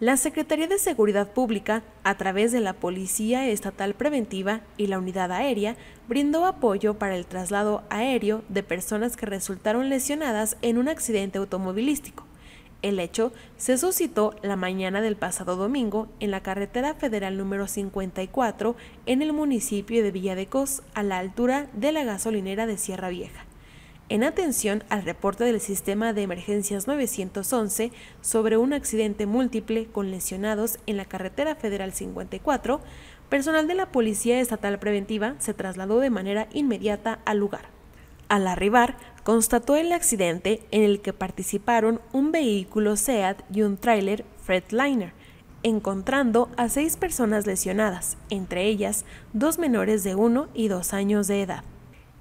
La Secretaría de Seguridad Pública, a través de la Policía Estatal Preventiva y la Unidad Aérea, brindó apoyo para el traslado aéreo de personas que resultaron lesionadas en un accidente automovilístico. El hecho se suscitó la mañana del pasado domingo en la carretera federal número 54 en el municipio de Villa de Cos, a la altura de la gasolinera de Sierra Vieja en atención al reporte del Sistema de Emergencias 911 sobre un accidente múltiple con lesionados en la carretera federal 54, personal de la Policía Estatal Preventiva se trasladó de manera inmediata al lugar. Al arribar, constató el accidente en el que participaron un vehículo SEAT y un tráiler Fredliner, encontrando a seis personas lesionadas, entre ellas dos menores de 1 y 2 años de edad.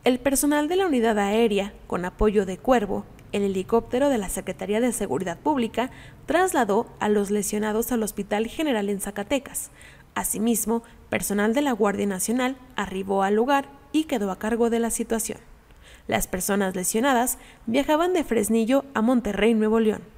El personal de la unidad aérea, con apoyo de Cuervo, el helicóptero de la Secretaría de Seguridad Pública trasladó a los lesionados al Hospital General en Zacatecas. Asimismo, personal de la Guardia Nacional arribó al lugar y quedó a cargo de la situación. Las personas lesionadas viajaban de Fresnillo a Monterrey, Nuevo León.